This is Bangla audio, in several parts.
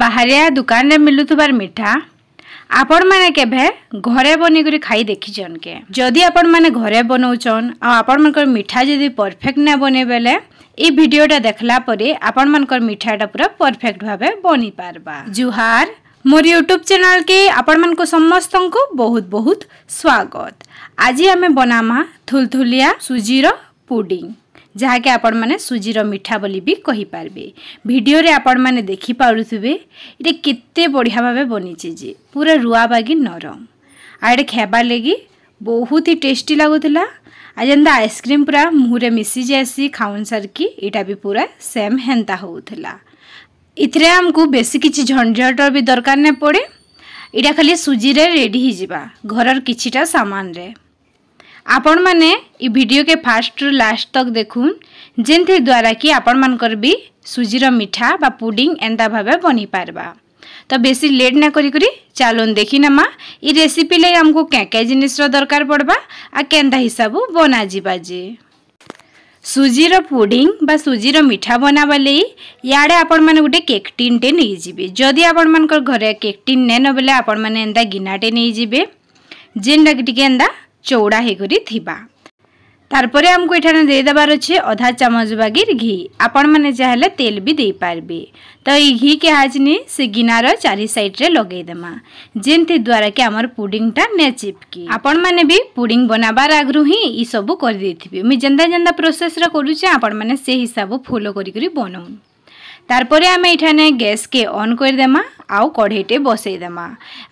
ବାହାରେ ଦୋକାନରେ ମିଳୁଥିବାର ମିଠା ଆପଣମାନେ କେବେ ଘରେ ବନେଇକରି ଖାଇ ଦେଖିଛନ୍ କେ ଯଦି ଆପଣମାନେ ଘରେ ବନଉଛନ୍ ଆଉ ଆପଣମାନଙ୍କର ମିଠା ଯଦି ପରଫେକ୍ଟ ନା ବନେଇ ବେଲେ ଏ ଭିଡ଼ିଓଟା ଦେଖିଲା ପରେ ଆପଣମାନଙ୍କର ମିଠାଟା ପୁରା ପରଫେକ୍ଟ ଭାବେ ବନିପାରବା ଜୁହାର ମୋର ୟୁଟ୍ୟୁବ୍ ଚ୍ୟାନେଲ୍କେ ଆପଣମାନଙ୍କୁ ସମସ୍ତଙ୍କୁ ବହୁତ ବହୁତ ସ୍ୱାଗତ ଆଜି ଆମେ ବନାମା ଥୁଲଥୁଲିଆ ସୁଜିର ପୁଡ଼ିଂ ଯାହାକି ଆପଣମାନେ ସୁଜିର ମିଠା ବୋଲି ବି କହିପାରିବେ ଭିଡ଼ିଓରେ ଆପଣମାନେ ଦେଖିପାରୁଥିବେ ଏଇଟା କେତେ ବଢ଼ିଆ ଭାବେ ବନିଛି ଯେ ପୁରା ରୁଆ ବାଗି ନରମ ଆଉ ଏଇଟା ଖାଇବାର୍ ଲାଗି ବହୁତ ହି ଟେଷ୍ଟି ଲାଗୁଥିଲା ଆଉ ଯେନ୍ତା ଆଇସ୍କ୍ରିମ୍ ପୁରା ମୁହଁରେ ମିଶି ଯାଏସି ଖାଉନ୍ ସାରିକି ଏଇଟା ବି ପୁରା ସେମ୍ ହେନ୍ତା ହେଉଥିଲା ଏଥିରେ ଆମକୁ ବେଶୀ କିଛି ଝଞ୍ଝଟର ବି ଦରକାର ନାଇଁ ପଡ଼େ ଏଇଟା ଖାଲି ସୁଜିରେ ରେଡ଼ି ହେଇଯିବା ଘରର କିଛିଟା ସାମାନରେ ଆପଣମାନେ ଇ ଭିଡ଼ିଓକେ ଫାଷ୍ଟରୁ ଲାଷ୍ଟ ତକ୍ ଦେଖୁନ୍ ଯେନ୍ଥିର୍ ଦ୍ୱାରା କି ଆପଣମାନଙ୍କର ବି ସୁଜିର ମିଠା ବା ପୁଡ଼ିଂ ଏନ୍ତା ଭାବେ ବନି ପାର୍ବା ତ ବେଶୀ ଲେଟ୍ ନା କରିକରି ଚାଲୁନ୍ ଦେଖିନେମା ଇ ରେସିପି ଲାଗି ଆମକୁ କେଁ କେଁ ଜିନିଷର ଦରକାର ପଡ଼୍ବା ଆଉ କେନ୍ତା ହିସାବୁ ବନାଯିବା ଯେ ସୁଜିର ପୁଡ଼ିଂ ବା ସୁଜିର ମିଠା ବନାବାର୍ ଲାଗି ଇଆଡ଼େ ଆପଣମାନେ ଗୋଟେ କେକ୍ ଟିନ୍ଟେ ନେଇଯିବେ ଯଦି ଆପଣମାନଙ୍କର ଘରେ କେକ୍ ଟିନ୍ ନେନ ବେଲେ ଆପଣମାନେ ଏନ୍ତା ଗିନାଟେ ନେଇଯିବେ ଯେନ୍ଟାକି ଟିକେ ଏନ୍ତା চৌড়া হয়ে থিবা তারপরে আমাকে এখানে দেদার অছে অধা চামচ বাগির ঘি আপন মানে চাইলে তেল বি পারবে তো এই ঘি কে হাজনি সে গিনার চারি সাইড্রে লগাই দেমা যেমতি দ্বারা কি আমার পুডিংটা নে চিপকি আপন মানে বি পুডিং বনাবার আগরু হি ই সবু করে দিয়ে মুই যেন্তা যেন্তা প্রোসেসরে করুছে আপন মানে সে হিসাব ফলো করি বনাউন তারপরে আমি এখানে গ্যাসকে অন করে দেমা আউ কড়াইটে বসাই দেমা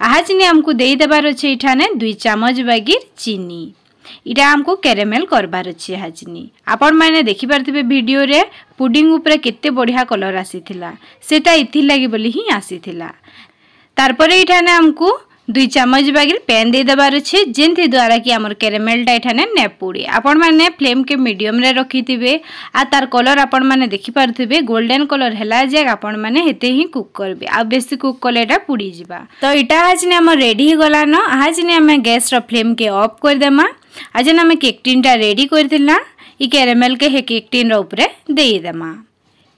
আহা চিনি আমাকে দিয়ে দেবার অছে এখানে দুই চামচ বাগির চিনি এটা আমাকে ক্যারামেল করবার অছে আহা চিনি আপন মানে দেখিপারে ভিডিওরে পুডিং উপরে কেতে বঢ়িয়া কলর আসিলা সেটা এথির লাগি বলে হি আসিলা তারপরে এখানে আমাকে দুই চামচ বাগে প্যান দিয়ে দেবার অছে যেমতি দ্বারা কি আমার ক্যারামেলটা এখানে নে নেপুড়ে আপন মানে ফ্লেমকে মিডিয়মরে রখিথিবে আর তার কলর আপন মানে দেখিপারুথিবে গোল্ডেন কলর হেলা যাক আপন মানে হেতে হি কুক করবে আর বেশি কুক কলে এটা পুড়ি যা তো এটা হাজনে আমার রেডি হয়ে না হাজনে আমি গ্যাসর ফ্লেমকে অফ করে দেমা আজ আমি কেক টিনটা রেডি করে দিলাম এই ক্যারামেলকে হে কেক টিনর উপরে দিয়ে দেমা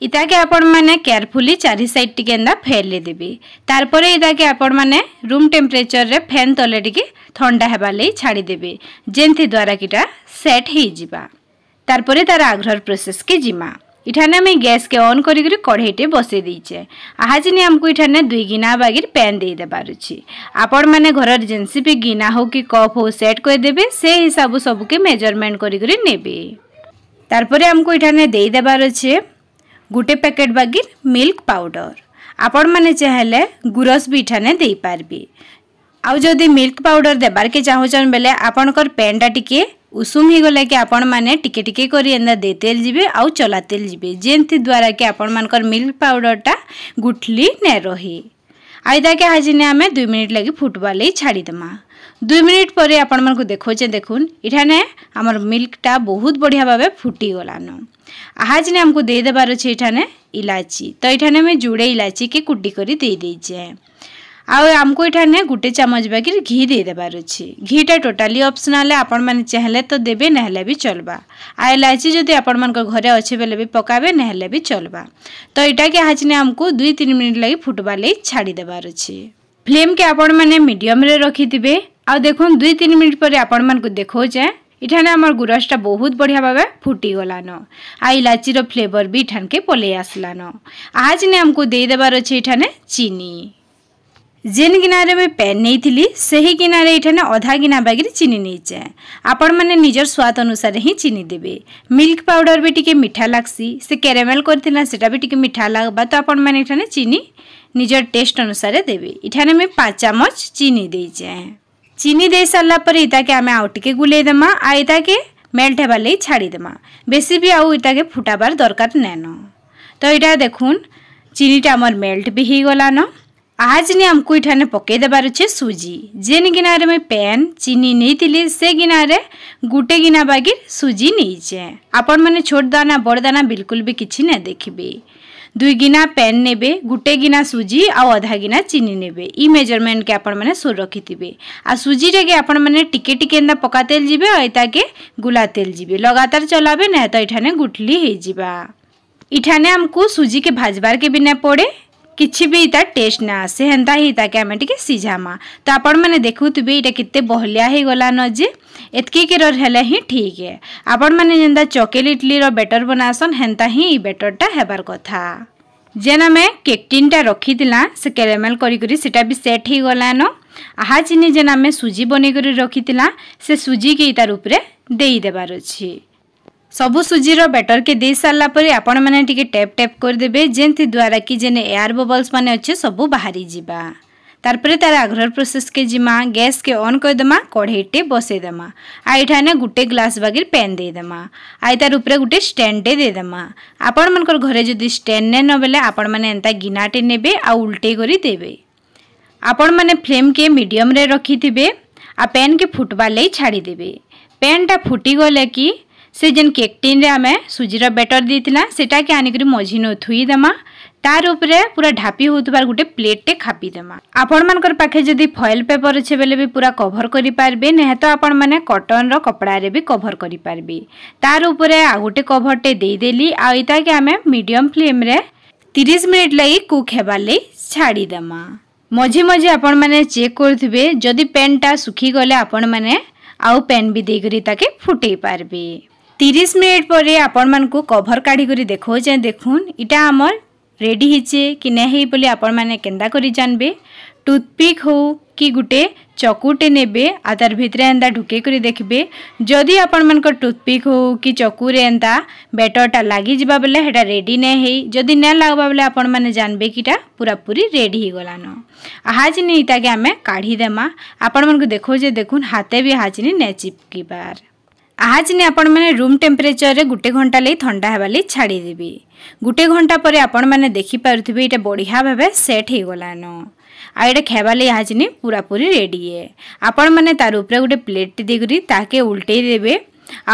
ইটাকে আপন মানে কেয়ারফুলি চারি সাইড টিকে এন্তা ফেলি দেবি তারপরে ইটাকে আপন মানে রুম টেম্পরেচর ফ্যান তলে টিকে হেবা হওয়ার ছাড়ি ছাড়িদেবে যেমতি দ্বারা কিটা সেট হয়ে যা তারপরে তার প্রসেস কে জিমা ইঠানে আমি গ্যাস কে অন করি কড়াইটে বসাই দিয়েছে আহাজিনি আমি ইঠানে দুই গিনা বাগির প্যান দিয়ে দেবারুছি আপন মানে ঘরের যেমসি বি গিনা হোক কি কপ হোক সেট করে দেবে সে হিসাব সবুকে মেজরমেন্ট করি নেবে তারপরে আমি এখানে দিয়ে দেবার আছে গোটে প্যাকেট বাগির মিল্ক পাউডর আপন মানে চাইলে গুরস বি এখানে দিয়ে আউ যদি মিল্ক পাউডর দেবারকে চাহুছন বেলে আপনার প্যানটা টিকি ଉଷୁମ ହେଇଗଲା କି ଆପଣମାନେ ଟିକେ ଟିକେ କରି ଏନ୍ତା ଦେଇ ତେଲ ଯିବେ ଆଉ ଚଲା ତେଲ ଯିବେ ଯେମିତି ଦ୍ୱାରା କି ଆପଣମାନଙ୍କର ମିଲ୍କ ପାଉଡ଼ରଟା ଗୁଠଲି ନେ ରହେ ଆଉ ଇତାକେ ହାଜିନେ ଆମେ ଦୁଇ ମିନିଟ୍ ଲାଗି ଫୁଟବା ଲାଗି ଛାଡ଼ିଦେମା ଦୁଇ ମିନିଟ୍ ପରେ ଆପଣମାନଙ୍କୁ ଦେଖଉଛେ ଦେଖୁନ୍ ଇଠାନେ ଆମର ମିଲ୍କଟା ବହୁତ ବଢ଼ିଆ ଭାବେ ଫୁଟିଗଲାନ आज ने हमको दे देबार अच्छे ये इलायची तो ये आम जोड़े इलायची के कुटी कर दे दीचे आमको ये गोटे चामच बाकी घी दे देबार अच्छे घीटा टोटाली अपसनाल आपण मैंने चाहेले तो देवे ना भी चलवा आ इलायची जदि आपण मान घरे अच्छे बेले भी पकाबे ना भी चलवा तो यहाँ के आज ने आमको दुई तीन मिनिट लगे फुटबार लगे छाड़ी देबार अच्छे फ्लेम के आपण मैंने मीडियम रे रखि थे आ देखु दुई तीन मिनिट पर आपण मैं देखाऊँ এখানে আমার গুরসটা বহু বঢ়িয়া ভাবে গলান আর ইলাচির ফ্লেভর বি এখানকে পলাই আসলান আজ নে আমি দিয়ে দেবার অছে এখানে চিনি যেন গিনার আমি প্যান নেইলি সেই গিনার এখানে অধা গিনা বাগি চিনি নিয়েছে আপন মানে নিজের স্বাদ অনুসারে হি চিনি দেবে মিল্ক পাউডার বি টিকি মিঠা লাগসি সে ক্যারামেল করে সেটা বি টিকি মিঠা লাগবা তো আপন মানে এখানে চিনি নিজের টেস্ট অনুসারে দেবে এখানে আমি পাঁচ চামচ চিনি দিয়েছে চিনি দিয়ে সারা পরে ইটাকে আমি আউ টিকে গুলাই দেমা আর ইটাকে মেল্ট হবার লাগে ছাড়িদেমা বেশি বি আউ ইটাকে ফুটাবার দরকার নেন তো এটা দেখুন চিনিটা আমার মেল্ট বি হয়ে গলান আজ নি আমি এখানে পকাই দেবার অছে সুজি যেন গিনারে আমি প্যান চিনি নিয়ে সে গিনারে গোটে গিনা বাগির সুজি নিয়েছে আপন মানে ছোট দানা বড় দানা বিলকুল বি কিছু না দেখবে दुई गिना पैन नेबे गोटे गिना सुजी आउ अधा गिना चीनी ने इ मेजरमेंट के आपण मैंने सोर रखिथे आ सूजी रे के आपण टिके टिके एंदा पका तेल जीबे एता के गुला तेल जीबे लगातार चलाबे ना तो ये गुठली हे जीबा इठाने हमको सूजी के भी ना पड़े କିଛି ବି ତା ଟେଷ୍ଟ ନା ଆସେ ହେନ୍ତା ହିଁ ତାକେ ଆମେ ଟିକେ ସିଝାମା ତ ଆପଣମାନେ ଦେଖୁଥିବେ ଏଇଟା କେତେ ବହଲିଆ ହେଇଗଲାନ ଯେ ଏତ୍କି କ୍ଷୀରର ହେଲେ ହିଁ ଠିକ୍ ଏ ଆପଣମାନେ ଯେନ୍ତା ଚକେଲ ଇଟଲିର ବେଟର ବନାସନ୍ ହେନ୍ତା ହିଁ ଇ ବେଟରଟା ହେବାର କଥା ଯେନ୍ ଆମେ କେକ୍ଟିନ୍ଟା ରଖିଥିଲା ସେ କ୍ୟାରେମେଲ୍ କରିକରି ସେଟା ବି ସେଟ୍ ହେଇଗଲାନ ଆହା ଚିନି ଯେନ୍ ଆମେ ସୁଜି ବନେଇକରି ରଖିଥିଲା ସେ ସୁଜିକି ତାର ଉପରେ ଦେଇଦେବାର ଅଛି ସବୁ ସୁଜିର ବ୍ୟାଟର୍କେ ଦେଇସାରିଲା ପରେ ଆପଣମାନେ ଟିକେ ଟ୍ୟାପ୍ ଟ୍ୟାପ୍ କରିଦେବେ ଯେମିତି ଦ୍ୱାରା କି ଯେନ୍ ଏୟାର ବବଲ୍ସ ମାନେ ଅଛେ ସବୁ ବାହାରି ଯିବା ତାର୍ପରେ ତାର ଆଗ୍ରହର ପ୍ରୋସେସ୍କେ ଯିମା ଗ୍ୟାସ୍କେ ଅନ୍ କରିଦେମା କଢ଼େଇଟେ ବସେଇଦେମା ଆଉ ଏଠାନେ ଗୋଟେ ଗ୍ଲାସ୍ ବାଗିର ପେନ୍ ଦେଇଦେମା ଆଉ ତାର ଉପରେ ଗୋଟେ ଷ୍ଟାଣ୍ଡଟେ ଦେଇଦେମା ଆପଣମାନଙ୍କର ଘରେ ଯଦି ଷ୍ଟାଣ୍ଡ ନାଇଁ ନବେଲେ ଆପଣମାନେ ଏନ୍ତା ଗିନାଟେ ନେବେ ଆଉ ଉଲ୍ଟେଇ କରି ଦେବେ ଆପଣମାନେ ଫ୍ଲେମ୍କେ ମିଡ଼ିୟମ୍ରେ ରଖିଥିବେ ଆଉ ପେନ୍କେ ଫୁଟବାର୍ ଲାଗି ଛାଡ଼ିଦେବେ ପେନ୍ଟା ଫୁଟିଗଲେ କି ସେ ଯେନ୍ କେକ୍ଟିନ୍ରେ ଆମେ ସୁଜିର ବେଟର୍ ଦେଇଥିଲା ସେଟାକେ ଆଣିକରି ମଝିନୁ ଥୁଇଦେମା ତାର ଉପରେ ପୁରା ଢାପି ହେଉଥିବାର ଗୋଟେ ପ୍ଲେଟ୍ଟେ ଖାପିଦେମା ଆପଣମାନଙ୍କର ପାଖେ ଯଦି ଫଏଲ୍ ପେପର୍ ଅଛି ବେଲେ ବି ପୁରା କଭର୍ କରିପାରିବେ ନିହାତ ଆପଣମାନେ କଟନ୍ର କପଡ଼ାରେ ବି କଭର୍ କରିପାରିବେ ତାର ଉପରେ ଆଉ ଗୋଟେ କଭର୍ଟେ ଦେଇଦେଲି ଆଉ ଏଇଟାକେ ଆମେ ମିଡ଼ିୟମ୍ ଫ୍ଲେମ୍ରେ ତିରିଶ ମିନିଟ୍ ଲାଗି କୁକ୍ ହେବାର୍ ଲାଗି ଛାଡ଼ିଦେମା ମଝି ମଝି ଆପଣମାନେ ଚେକ୍ କରୁଥିବେ ଯଦି ପେନ୍ଟା ଶୁଖିଗଲେ ଆପଣମାନେ ଆଉ ପେନ୍ ବି ଦେଇକରି ତାକେ ଫୁଟେଇ ପାରିବେ তিরিশ মিনিট পরে আপনার কভর কাড়ি করে দেখাউছে দেখুন এটা আমার রেডি হয়েছে কি না হয়ে বলে আপনার কেন্দা করে জানবে টুথপিক হো কি গোটে চকুটে নেবে আর তার ভিতরে এন্তা ঢুকে করে দেখবে যদি আপনার টুথপিক হো কি চকুরে এন্তা ব্যাটরটা লাগি যা বেলে সেটা রেডি না হই যদি না লাগবা বেলে আপনার জানবে কিটা পুরাপুরি রেডি হয়েগলান হাজিনি ইটাকে আমি কাঢ়ি দেমা আপনার দেখো যে দেখুন হাতে বি হাজিনি নে চিপকিবার आज ने आपण मैंने रूम टेम्परेचर रे गुटे घंटा ले थंडा हेबा ले छाड़ी देबी गुटे घंटा पर आपण मैंने देखि पारुथिबे एटा बढ़िया भाबे सेट हे गलान आ एटा खेबा ले आज ने पूरा पूरी रेडी है आपण मैंने तार ऊपर गुटे प्लेट टी देगरी ताके उल्टे देबे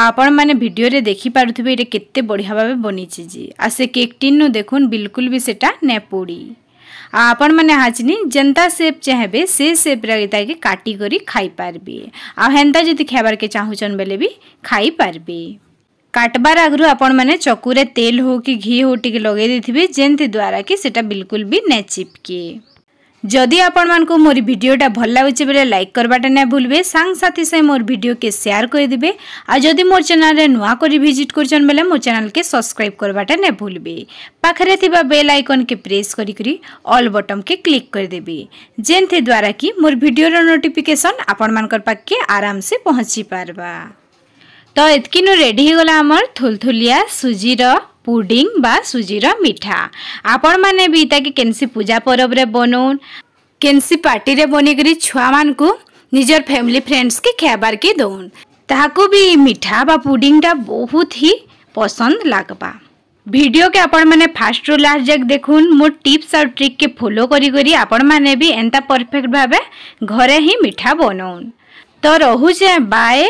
आपण मैंने भिडियो रे देखि पारुथिबे एटा केते बढ़िया भाबे बनिछि जी आ से केक टिन नो देखुन बिल्कुल भी सेटा ने पोड़ी आपण मैंने हाचनी जेनता सेप चाहे से सेप्रेता के काटिकी खाई आंता जी खाबार के चाहछन बेले भी खाई काटबार आगु आपण मैंने चकुरे तेल हो कि घी हो टे लगे जेन्ती द्वारा कि सीटा बिल्कुल भी नै चिपके जदि आपण मूँ मोर भिडा भल लगुचे बोले लाइक करवाटा ना भूलबे सांगसाथी से मोर भिड के सेयार करदे आदि मोर चेल नुआक भिजिट कर बोले मो चेल के सब्सक्राइब करवाटा ना भूलबे पाखे थी बेल आइकन के प्रेस करी अल बटन के क्लिक करदेवि जेन थे द्वारा कि मोर भिडर नोटिफिकेसन आपण मान आराम से पहुँची पार्बा तो इतकिनु रेडी हो गला आमर थुलथुलिया सुजीर পুডিং বা সুজির মিঠা আপন মানে বি তাকে কেনসি পূজা পরবরে বনৌন কেনসি পার্টিরে বনিকি ছুয়া মানুষ ନିଜର ଫ୍ୟାମିଲି ଫ୍ରେଣ୍ଡସ୍କେ ଖାଇବାର୍କେ ଦଉନ୍ ତାହାକୁ ବି ମିଠା ବା ପୁଡ଼ିଂଟା ବହୁତ ହି ପସନ୍ଦ ଲାଗ୍ବା ଭିଡ଼ିଓକେ ଆପଣମାନେ ଫାଷ୍ଟରୁ ଲାଷ୍ଟ ଯାକ ଦେଖୁନ୍ ମୋ ଟିପ୍ସ ଆଉ ଟ୍ରିକ୍କେ ଫଲୋ କରିକରି ଆପଣମାନେ ବି ଏନ୍ତା ପରଫେକ୍ଟ ଭାବେ ଘରେ ହିଁ ମିଠା ବନଉନ୍ ତ ରହୁଛେ ବାଏ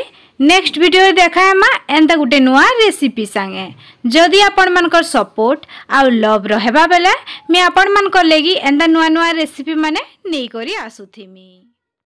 নেক্সট ভিডিওরে দেখা হেমা এন্তা গোটে নূয়া রেসিপি সাঙে যদি আপন মানকর সপোর্ট আউ লভ রহবা বেলে মি আপন মানকর লাগি এন্তা নূয়া নূয়া রেসিপি মানে নেই করি আসুথিমি